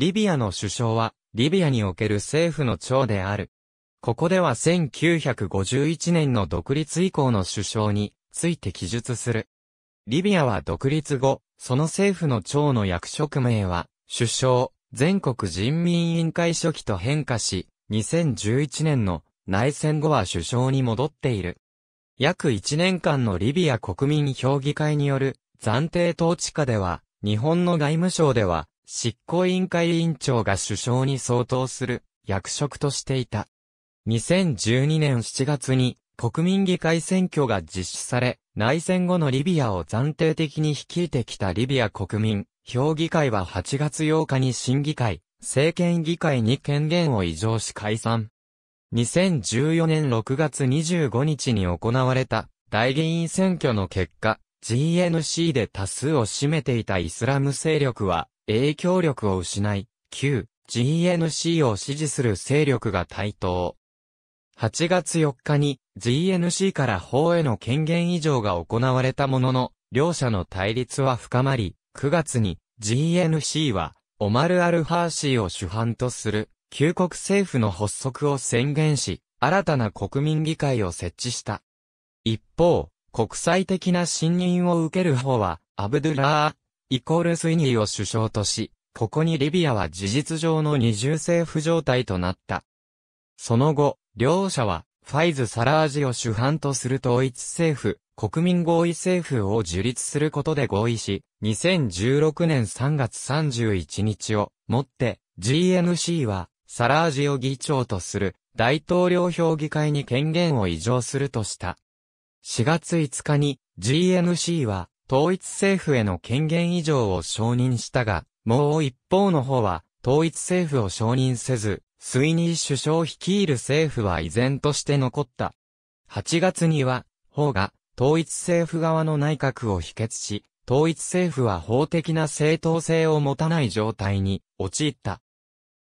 リビアの首相は、リビアにおける政府の長である。ここでは1951年の独立以降の首相について記述する。リビアは独立後、その政府の長の役職名は、首相、全国人民委員会初期と変化し、2011年の内戦後は首相に戻っている。約1年間のリビア国民評議会による暫定統治下では、日本の外務省では、執行委員会委員長が首相に相当する役職としていた。2012年7月に国民議会選挙が実施され、内戦後のリビアを暫定的に率いてきたリビア国民評議会は8月8日に審議会、政権議会に権限を移譲し解散。2014年6月25日に行われた大議員選挙の結果、GNC で多数を占めていたイスラム勢力は影響力を失い、旧 GNC を支持する勢力が台頭。8月4日に GNC から法への権限移譲が行われたものの、両者の対立は深まり、9月に GNC はオマル・アル・ハーシーを主犯とする旧国政府の発足を宣言し、新たな国民議会を設置した。一方、国際的な信任を受ける方は、アブドゥラー、イコールスイニーを首相とし、ここにリビアは事実上の二重政府状態となった。その後、両者は、ファイズ・サラージを主犯とする統一政府、国民合意政府を樹立することで合意し、2016年3月31日をもって、GNC は、サラージを議長とする大統領評議会に権限を移譲するとした。4月5日に GNC は統一政府への権限以上を承認したが、もう一方の方は統一政府を承認せず、スイニー首相率いる政府は依然として残った。8月には、方が統一政府側の内閣を否決し、統一政府は法的な正当性を持たない状態に陥った。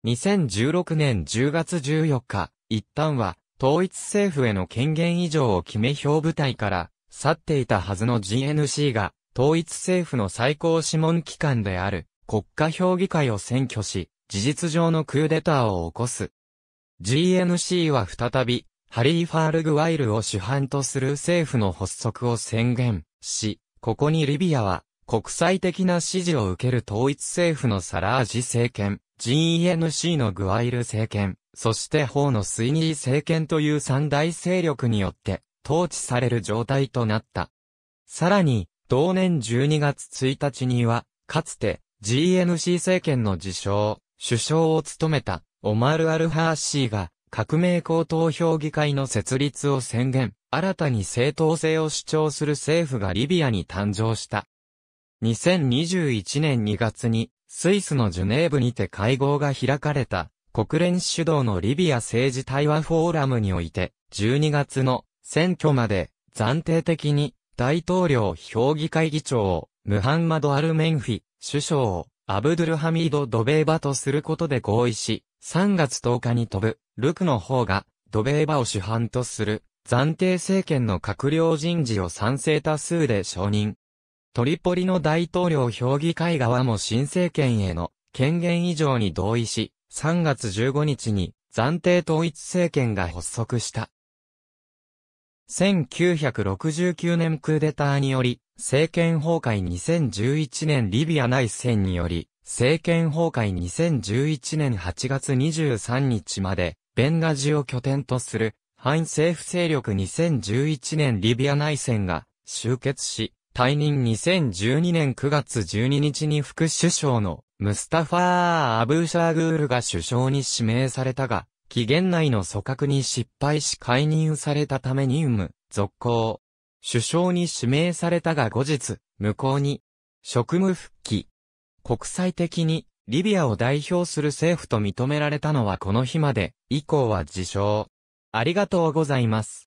2016年10月14日、一旦は統一政府への権限以上を決め票部隊から去っていたはずの GNC が、統一政府の最高諮問機関である国家評議会を占拠し、事実上のクーデターを起こす。GNC は再び、ハリー・ファールグワイルを主犯とする政府の発足を宣言し、ここにリビアは国際的な支持を受ける統一政府のサラージ政権、GNC のグワイル政権、そして法の水義政権という三大勢力によって統治される状態となった。さらに、同年12月1日には、かつて GNC 政権の自称、首相を務めたオマール・アルハーシーが革命高等評議会の設立を宣言、新たに正当性を主張する政府がリビアに誕生した。2021年2月にスイスのジュネーブにて会合が開かれた国連主導のリビア政治対話フォーラムにおいて、12月の選挙まで暫定的に大統領評議会議長をムハンマド・アルメンフィ、首相をアブドゥルハミード・ドベーバとすることで合意し、3月10日に飛ぶ、ルクの方が、ドベーバを主犯とする、暫定政権の閣僚人事を賛成多数で承認。トリポリの大統領評議会側も新政権への権限以上に同意し、3月15日に暫定統一政権が発足した。1969年クーデターにより、政権崩壊2011年リビア内戦により、政権崩壊2011年8月23日まで、ベンガジを拠点とする、反政府勢力2011年リビア内戦が終結し、退任2012年9月12日に副首相のムスタファー・アブーシャーグールが首相に指名されたが、期限内の組閣に失敗し解任されたため任務、続行。首相に指名されたが後日、無効に、職務復帰。国際的に、リビアを代表する政府と認められたのはこの日まで、以降は自称。ありがとうございます。